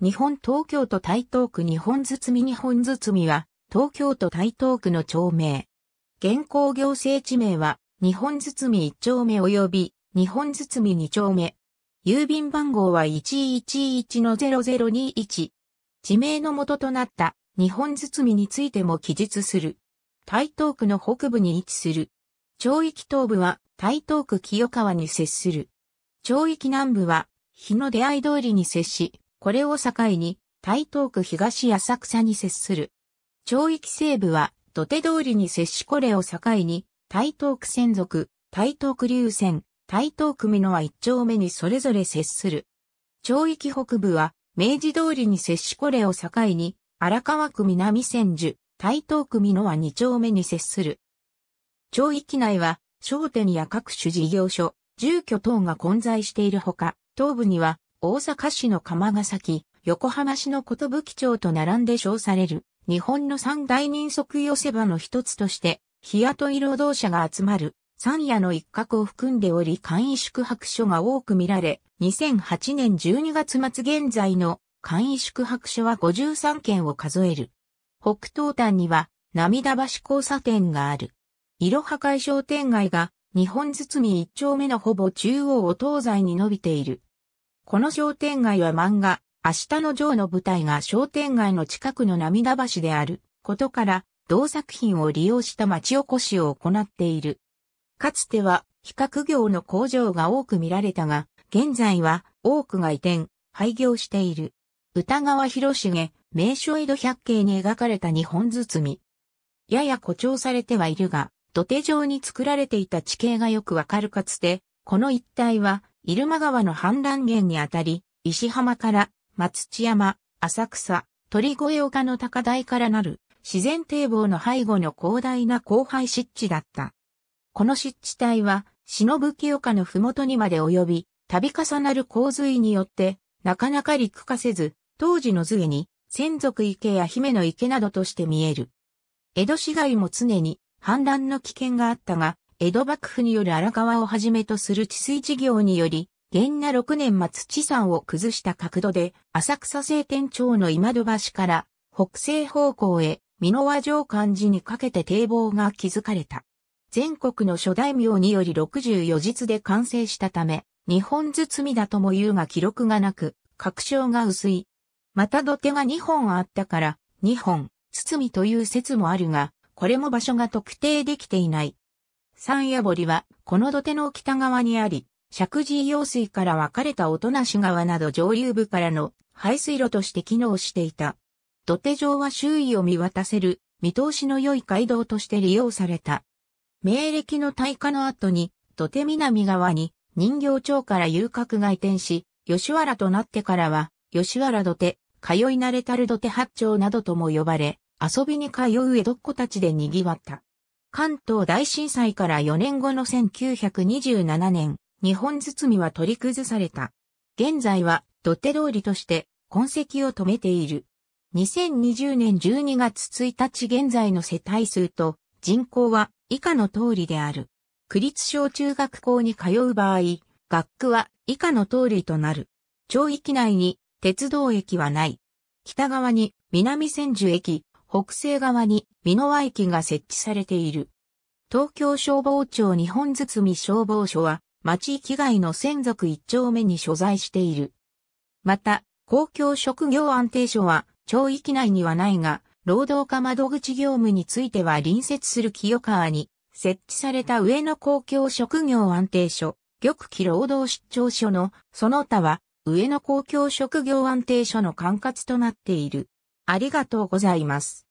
日本東京都台東区日本包日本包は、東京都台東区の町名。現行行政地名は、日本包1丁目及び、日本包2丁目。郵便番号は1 1 1 0021。地名の元となった日本包についても記述する。台東区の北部に位置する。町域東部は台東区清川に接する。町域南部は日の出会い通りに接し、これを境に、台東区東浅草に接する。町域西部は土手通りに接しこれを境に、台東区専属、台東区流線、台東区美濃は一丁目にそれぞれ接する。町域北部は明治通りに接しこれを境に、荒川区南千住、台東区美濃は二丁目に接する。町域内は商店や各種事業所、住居等が混在しているほか、東部には大阪市の釜ヶ崎、横浜市のことぶき町と並んで称される、日本の三大人足寄せ場の一つとして、日雇い労働者が集まる、三夜の一角を含んでおり簡易宿泊所が多く見られ、2008年12月末現在の簡易宿泊所は53件を数える。北東端には涙橋交差点がある。いろは商店街が日本包み一丁目のほぼ中央を東西に伸びている。この商店街は漫画、明日のジョーの舞台が商店街の近くの涙橋であることから、同作品を利用した町おこしを行っている。かつては、比較業の工場が多く見られたが、現在は多くが移転、廃業している。歌川広重、名所江戸百景に描かれた日本包み。やや誇張されてはいるが、土手上に作られていた地形がよくわかるかつて、この一帯は入間川の氾濫源にあたり、石浜から松千山、浅草、鳥越丘の高台からなる自然堤防の背後の広大な広範湿地だった。この湿地帯は、忍清丘の麓にまで及び、度重なる洪水によって、なかなか陸化せず、当時の図絵に、専属池や姫の池などとして見える。江戸市街も常に氾濫の危険があったが、江戸幕府による荒川をはじめとする治水事業により、元那6年末地産を崩した角度で、浅草聖天町の今戸橋から北西方向へ、美濃和城漢寺にかけて堤防が築かれた。全国の諸大名により64日で完成したため、日本包みだとも言うが記録がなく、確証が薄い。また土手が2本あったから、2本、包みという説もあるが、これも場所が特定できていない。三夜堀は、この土手の北側にあり、石神用水から分かれた音無川など上流部からの排水路として機能していた。土手上は周囲を見渡せる、見通しの良い街道として利用された。明暦の大火の後に、土手南側に人形町から遊郭が移転し、吉原となってからは、吉原土手、通い慣れたる土手八丁などとも呼ばれ、遊びに通う江戸っ子たちで賑わった。関東大震災から4年後の1927年、日本包は取り崩された。現在は土手通りとして痕跡を止めている。2020年12月1日現在の世帯数と人口は以下の通りである。区立小中学校に通う場合、学区は以下の通りとなる。町域内に鉄道駅はない。北側に南千住駅、北西側に美濃和駅が設置されている。東京消防庁日本堤消防署は、町域外の専属一丁目に所在している。また、公共職業安定所は、町域内にはないが、労働課窓口業務については隣接する清川に設置された上野公共職業安定所、玉木労働出張所のその他は上野公共職業安定所の管轄となっている。ありがとうございます。